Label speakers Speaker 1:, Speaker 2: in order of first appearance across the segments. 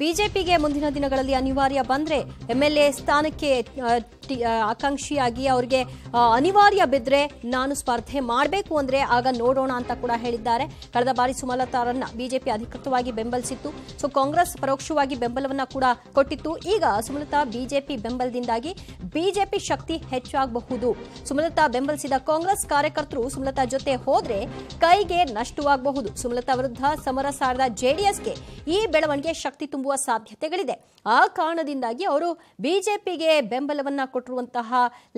Speaker 1: ಬಿಜೆಪಿಗೆ ಮುಂದಿನ ದಿನಗಳಲ್ಲಿ ಅನಿವಾರ್ಯ ಬಂದ್ರೆ ಎಂಎಲ್ಎ ಸ್ಥಾನಕ್ಕೆ ಆಕಾಂಕ್ಷಿಯಾಗಿ ಅವರಿಗೆ ಅನಿವಾರ್ಯ ಬಿದ್ದರೆ ನಾನು ಸ್ಪರ್ಧೆ ಮಾಡಬೇಕು ಅಂದರೆ ಆಗ ನೋಡೋಣ ಅಂತ ಕೂಡ ಹೇಳಿದ್ದಾರೆ ಕಳೆದ ಬಾರಿ ಸುಮಲತಾ ಸುಮಲತಾರನ್ನ ಬಿಜೆಪಿ ಅಧಿಕೃತವಾಗಿ ಬೆಂಬಲಿಸಿತ್ತು ಸೊ ಕಾಂಗ್ರೆಸ್ ಪರೋಕ್ಷವಾಗಿ ಬೆಂಬಲವನ್ನ ಕೂಡ ಕೊಟ್ಟಿತ್ತು ಈಗ ಸುಮಲತಾ ಬಿಜೆಪಿ ಬೆಂಬಲದಿಂದಾಗಿ ಬಿಜೆಪಿ ಶಕ್ತಿ ಹೆಚ್ಚಾಗಬಹುದು ಸುಮಲತಾ ಬೆಂಬಲಿಸಿದ ಕಾಂಗ್ರೆಸ್ ಕಾರ್ಯಕರ್ತರು ಸುಮಲತಾ ಜೊತೆ ಹೋದ್ರೆ ಕೈಗೆ ನಷ್ಟವಾಗಬಹುದು ಸುಮಲತಾ ವಿರುದ್ಧ ಸಮರ ಸಾರದ ಜೆಡಿಎಸ್ಗೆ ಈ ಬೆಳವಣಿಗೆ ಶಕ್ತಿ ತುಂಬುವ ಸಾಧ್ಯತೆಗಳಿದೆ ಆ ಕಾರಣದಿಂದಾಗಿ ಅವರು ಬಿಜೆಪಿಗೆ ಬೆಂಬಲವನ್ನ ಕೊಟ್ಟಿರುವಂತಹ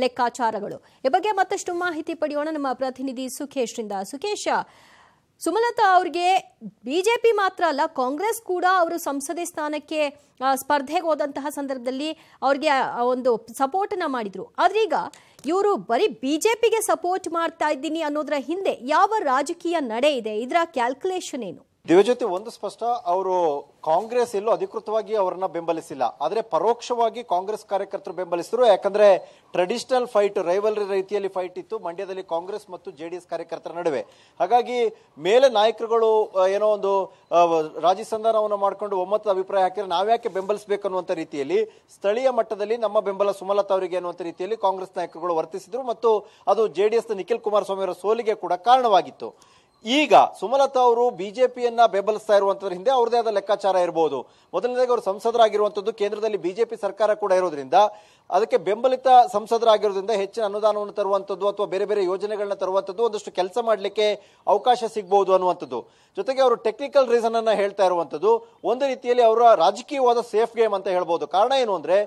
Speaker 1: ಲೆಕ್ಕಾಚಾರಗಳು ಈ ಬಗ್ಗೆ ಮತ್ತಷ್ಟು ಮಾಹಿತಿ ಪಡೆಯೋಣ ನಮ್ಮ ಪ್ರತಿನಿಧಿ ರಿಂದ ಸುಖೇಶ ಸುಮಲತಾ ಅವ್ರಿಗೆ ಬಿಜೆಪಿ ಮಾತ್ರ ಅಲ್ಲ ಕಾಂಗ್ರೆಸ್ ಕೂಡ ಅವರು ಸಂಸದೆ ಸ್ಥಾನಕ್ಕೆ ಸ್ಪರ್ಧೆಗೆ ಹೋದಂತಹ ಸಂದರ್ಭದಲ್ಲಿ ಅವ್ರಿಗೆ ಒಂದು ಸಪೋರ್ಟನ್ನು ಮಾಡಿದ್ರು ಆದ್ರೀಗ ಇವರು ಬರೀ ಬಿಜೆಪಿಗೆ ಸಪೋರ್ಟ್ ಮಾಡ್ತಾ ಇದ್ದೀನಿ ಅನ್ನೋದರ ಹಿಂದೆ ಯಾವ ರಾಜಕೀಯ ನಡೆ ಇದೆ ಇದರ ಕ್ಯಾಲ್ಕುಲೇಷನ್ ಏನು
Speaker 2: ದಿವ್ಯಜ್ಯೋತಿ ಒಂದು ಸ್ಪಷ್ಟ ಅವರು ಕಾಂಗ್ರೆಸ್ ಎಲ್ಲೂ ಅಧಿಕೃತವಾಗಿ ಅವರನ್ನ ಬೆಂಬಲಿಸಿಲ್ಲ ಆದರೆ ಪರೋಕ್ಷವಾಗಿ ಕಾಂಗ್ರೆಸ್ ಕಾರ್ಯಕರ್ತರು ಬೆಂಬಲಿಸಿದ್ರು ಯಾಕಂದ್ರೆ ಟ್ರೆಡಿಷನಲ್ ಫೈಟ್ ರೈವಲ್ರಿ ರೀತಿಯಲ್ಲಿ ಫೈಟ್ ಇತ್ತು ಮಂಡ್ಯದಲ್ಲಿ ಕಾಂಗ್ರೆಸ್ ಮತ್ತು ಜೆ ಡಿ ಎಸ್ ಕಾರ್ಯಕರ್ತರ ನಡುವೆ ಹಾಗಾಗಿ ಮೇಲೆ ನಾಯಕರುಗಳು ಏನೋ ಒಂದು ರಾಜಿ ಸಂಧಾನವನ್ನು ಮಾಡಿಕೊಂಡು ಒಮ್ಮತದ ಅಭಿಪ್ರಾಯ ಹಾಕಿದ್ರೆ ನಾವ್ಯಾಕೆ ಬೆಂಬಲಿಸಬೇಕು ಅನ್ನುವಂಥ ರೀತಿಯಲ್ಲಿ ಸ್ಥಳೀಯ ಮಟ್ಟದಲ್ಲಿ ನಮ್ಮ ಬೆಂಬಲ ಸುಮಲತಾ ಅವರಿಗೆ ಅನ್ನುವಂಥ ರೀತಿಯಲ್ಲಿ ಕಾಂಗ್ರೆಸ್ ನಾಯಕರುಗಳು ವರ್ತಿಸಿದ್ರು ಮತ್ತು ಅದು ಜೆ ಡಿ ನಿಖಿಲ್ ಕುಮಾರಸ್ವಾಮಿ ಅವರ ಸೋಲಿಗೆ ಕೂಡ ಕಾರಣವಾಗಿತ್ತು ಈಗ ಸುಮಲತಾ ಅವರು ಬಿಜೆಪಿಯನ್ನ ಬೆಂಬಲಿಸ್ತಾ ಇರುವಂತದ್ರ ಹಿಂದೆ ಅವ್ರದೇ ಆದ ಲೆಕ್ಕಾಚಾರ ಇರಬಹುದು ಮೊದಲನೇದಾಗಿ ಅವರು ಸಂಸದರಾಗಿರುವಂತದ್ದು ಕೇಂದ್ರದಲ್ಲಿ ಬಿಜೆಪಿ ಸರ್ಕಾರ ಕೂಡ ಇರೋದ್ರಿಂದ ಅದಕ್ಕೆ ಬೆಂಬಲಿತ ಸಂಸದರಾಗಿರೋದ್ರಿಂದ ಹೆಚ್ಚಿನ ಅನುದಾನವನ್ನು ತರುವಂತದ್ದು ಅಥವಾ ಬೇರೆ ಬೇರೆ ಯೋಜನೆಗಳನ್ನ ತರುವಂತದ್ದು ಒಂದಷ್ಟು ಕೆಲಸ ಮಾಡಲಿಕ್ಕೆ ಅವಕಾಶ ಸಿಗಬಹುದು ಅನ್ನುವಂಥದ್ದು ಜೊತೆಗೆ ಅವರು ಟೆಕ್ನಿಕಲ್ ರೀಸನ್ ಅನ್ನ ಹೇಳ್ತಾ ಇರುವಂತದ್ದು ಒಂದು ರೀತಿಯಲ್ಲಿ ಅವರ ರಾಜಕೀಯವಾದ ಸೇಫ್ ಗೇಮ್ ಅಂತ ಹೇಳ್ಬೋದು ಕಾರಣ ಏನು ಅಂದ್ರೆ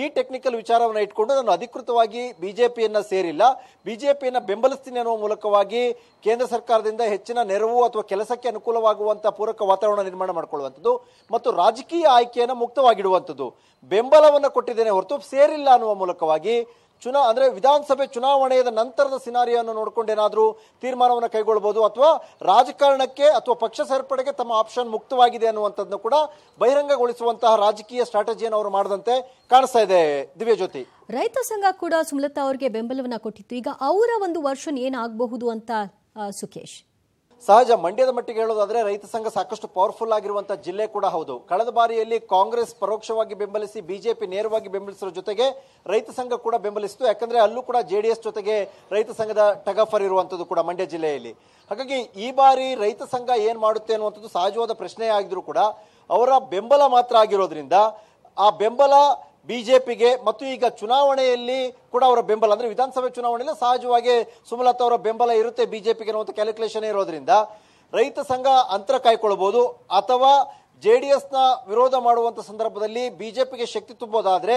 Speaker 2: ಈ ಟೆಕ್ನಿಕಲ್ ವಿಚಾರವನ್ನು ಇಟ್ಕೊಂಡು ನಾನು ಅಧಿಕೃತವಾಗಿ ಬಿಜೆಪಿಯನ್ನ ಸೇರಿಲ್ಲ ಬಿಜೆಪಿಯನ್ನ ಬೆಂಬಲಿಸ್ತೀನಿ ಅನ್ನುವ ಮೂಲಕವಾಗಿ ಕೇಂದ್ರ ಸರ್ಕಾರದಿಂದ ಹೆಚ್ಚಿನ ನೆರವು ಅಥವಾ ಕೆಲಸಕ್ಕೆ ಅನುಕೂಲವಾಗುವಂಥ ಪೂರಕ ವಾತಾವರಣ ನಿರ್ಮಾಣ ಮಾಡಿಕೊಳ್ಳುವಂಥದ್ದು ಮತ್ತು ರಾಜಕೀಯ ಆಯ್ಕೆಯನ್ನು ಮುಕ್ತವಾಗಿಡುವಂಥದ್ದು ಬೆಂಬಲವನ್ನು ಕೊಟ್ಟಿದ್ದೇನೆ ಹೊರತು ಸೇರಿಲ್ಲ ಅನ್ನುವ ಮೂಲಕವಾಗಿ ಚುನಾ ಅಂದರೆ ವಿಧಾನಸಭೆ ಚುನಾವಣೆಯ ನಂತರದ ಸಿನಾರಿಯನ್ನು ನೋಡಿಕೊಂಡು ಏನಾದರೂ ತೀರ್ಮಾನವನ್ನು ಕೈಗೊಳ್ಬೋದು ಅಥವಾ ರಾಜಕಾರಣಕ್ಕೆ ಅಥವಾ ಪಕ್ಷ ಸೇರ್ಪಡೆಗೆ ತಮ್ಮ ಆಪ್ಷನ್ ಮುಕ್ತವಾಗಿದೆ ಅನ್ನುವಂಥದ್ದನ್ನು ಕೂಡ ಬಹಿರಂಗಗೊಳಿಸುವಂತಹ ರಾಜಕೀಯ ಸ್ಟ್ರಾಟಜಿಯನ್ನು ಅವರು ಮಾಡದಂತೆ ಕಾಣಿಸ್ತಾ ಇದೆ ದಿವ್ಯ ಜ್ಯೋತಿ ರೈತ ಸಂಘ
Speaker 1: ಕೂಡ ಸುಮಲತಾ ಅವರಿಗೆ ಬೆಂಬಲವನ್ನು ಕೊಟ್ಟಿತ್ತು ಈಗ ಅವರ ಒಂದು ವರ್ಷನ್ ಏನಾಗಬಹುದು ಅಂತ ಸುಖೇಶ್
Speaker 2: ಸಹಜ ಮಂಡ್ಯದ ಮಟ್ಟಿಗೆ ಹೇಳೋದಾದ್ರೆ ರೈತ ಸಂಘ ಸಾಕಷ್ಟು ಪವರ್ಫುಲ್ ಆಗಿರುವಂತಹ ಜಿಲ್ಲೆ ಕೂಡ ಹೌದು ಕಳೆದ ಬಾರಿಯಲ್ಲಿ ಕಾಂಗ್ರೆಸ್ ಪರೋಕ್ಷವಾಗಿ ಬೆಂಬಲಿಸಿ ಬಿಜೆಪಿ ನೇರವಾಗಿ ಬೆಂಬಲಿಸಿರೋ ಜೊತೆಗೆ ರೈತ ಸಂಘ ಕೂಡ ಬೆಂಬಲಿಸಿತು ಯಾಕಂದ್ರೆ ಅಲ್ಲೂ ಕೂಡ ಎಸ್ ಜೊತೆಗೆ ರೈತ ಸಂಘದ ಟಗಫರ್ ಇರುವಂತದ್ದು ಕೂಡ ಮಂಡ್ಯ ಜಿಲ್ಲೆಯಲ್ಲಿ ಹಾಗಾಗಿ ಈ ಬಾರಿ ರೈತ ಸಂಘ ಏನ್ ಮಾಡುತ್ತೆ ಅನ್ನುವಂಥದ್ದು ಸಹಜವಾದ ಪ್ರಶ್ನೆ ಆಗಿದ್ರು ಕೂಡ ಅವರ ಬೆಂಬಲ ಮಾತ್ರ ಆಗಿರೋದ್ರಿಂದ ಆ ಬೆಂಬಲ ಬಿಜೆಪಿಗೆ ಮತ್ತು ಈಗ ಚುನಾವಣೆಯಲ್ಲಿ ಕೂಡ ಅವರ ಬೆಂಬಲ ಅಂದ್ರೆ ವಿಧಾನಸಭೆ ಚುನಾವಣೆಯಲ್ಲಿ ಸಹಜವಾಗಿ ಸುಮಲತಾ ಅವರ ಬೆಂಬಲ ಇರುತ್ತೆ ಬಿಜೆಪಿಗೆ ಅನ್ನುವಂಥ ಕ್ಯಾಲ್ಕುಲೇಷನ್ ಇರೋದ್ರಿಂದ ರೈತ ಸಂಘ ಅಂತರ ಕಾಯ್ಕೊಳ್ಬಹುದು ಅಥವಾ ಜೆ ಡಿ ಎಸ್ನ ವಿರೋಧ ಮಾಡುವಂಥ ಸಂದರ್ಭದಲ್ಲಿ ಬಿಜೆಪಿಗೆ ಶಕ್ತಿ ತುಂಬೋದಾದರೆ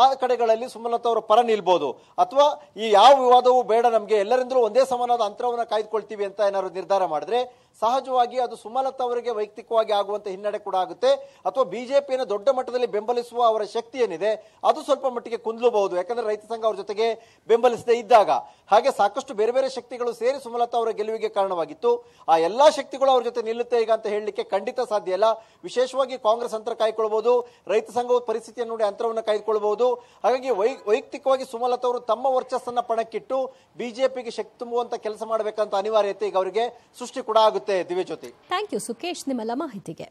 Speaker 2: ಆ ಕಡೆಗಳಲ್ಲಿ ಸುಮಲತಾ ಅವರ ಪರ ನಿಲ್ಬೋದು ಅಥವಾ ಈ ಯಾವ ವಿವಾದವೂ ಬೇಡ ನಮಗೆ ಎಲ್ಲರಿಂದಲೂ ಒಂದೇ ಸಮಾನದ ಅಂತರವನ್ನು ಕಾಯ್ದುಕೊಳ್ತೀವಿ ಅಂತ ಏನಾದ್ರು ನಿರ್ಧಾರ ಮಾಡಿದ್ರೆ ಸಹಜವಾಗಿ ಅದು ಸುಮಲತಾ ಅವರಿಗೆ ವೈಯಕ್ತಿಕವಾಗಿ ಆಗುವಂಥ ಹಿನ್ನಡೆ ಕೂಡ ಆಗುತ್ತೆ ಅಥವಾ ಬಿಜೆಪಿಯನ್ನು ದೊಡ್ಡ ಮಟ್ಟದಲ್ಲಿ ಬೆಂಬಲಿಸುವ ಅವರ ಶಕ್ತಿ ಏನಿದೆ ಅದು ಸ್ವಲ್ಪ ಮಟ್ಟಿಗೆ ಕುಂದಲಬಹುದು ಯಾಕಂದರೆ ರೈತ ಸಂಘ ಅವರ ಜೊತೆಗೆ ಬೆಂಬಲಿಸದೇ ಇದ್ದಾಗ ಹಾಗೆ ಸಾಕಷ್ಟು ಬೇರೆ ಬೇರೆ ಶಕ್ತಿಗಳು ಸೇರಿ ಸುಮಲತಾ ಅವರ ಗೆಲುವಿಗೆ ಕಾರಣವಾಗಿತ್ತು ಆ ಎಲ್ಲ ಶಕ್ತಿಗಳು ಅವ್ರ ಜೊತೆ ನಿಲ್ಲುತ್ತೆ ಈಗ ಅಂತ ಹೇಳಲಿಕ್ಕೆ ಖಂಡಿತ ಸಾಧ್ಯ ಇಲ್ಲ ವಿಶೇಷವಾಗಿ ಕಾಂಗ್ರೆಸ್ ಅಂತರ ಕಾಯ್ಕೊಳ್ಬಹುದು ರೈತ ಸಂಘವು ಪರಿಸ್ಥಿತಿಯನ್ನು ನೋಡಿ ಅಂತರವನ್ನು ಕಾಯ್ದುಕೊಳ್ಬಹುದು ಹಾಗಾಗಿ ವೈಯಕ್ತಿಕವಾಗಿ ಸುಮಲತಾ ಅವರು ತಮ್ಮ ವರ್ಚಸ್ಸನ್ನು ಪಣಕ್ಕಿಟ್ಟು ಬಿಜೆಪಿಗೆ ಶಕ್ತಿ ತುಂಬುವಂತ ಕೆಲಸ ಮಾಡಬೇಕಂತ ಅನಿವಾರ್ಯತೆ ಈಗ ಅವರಿಗೆ ಸೃಷ್ಟಿ ಕೂಡ ಆಗುತ್ತೆ ಆಗುತ್ತೆ ದಿವ್ಯಜ್ಯೋತಿ
Speaker 1: ಥ್ಯಾಂಕ್ ಯು ಸುಕೇಶ್ ನಿಮ್ಮೆಲ್ಲ ಮಾಹಿತಿಗೆ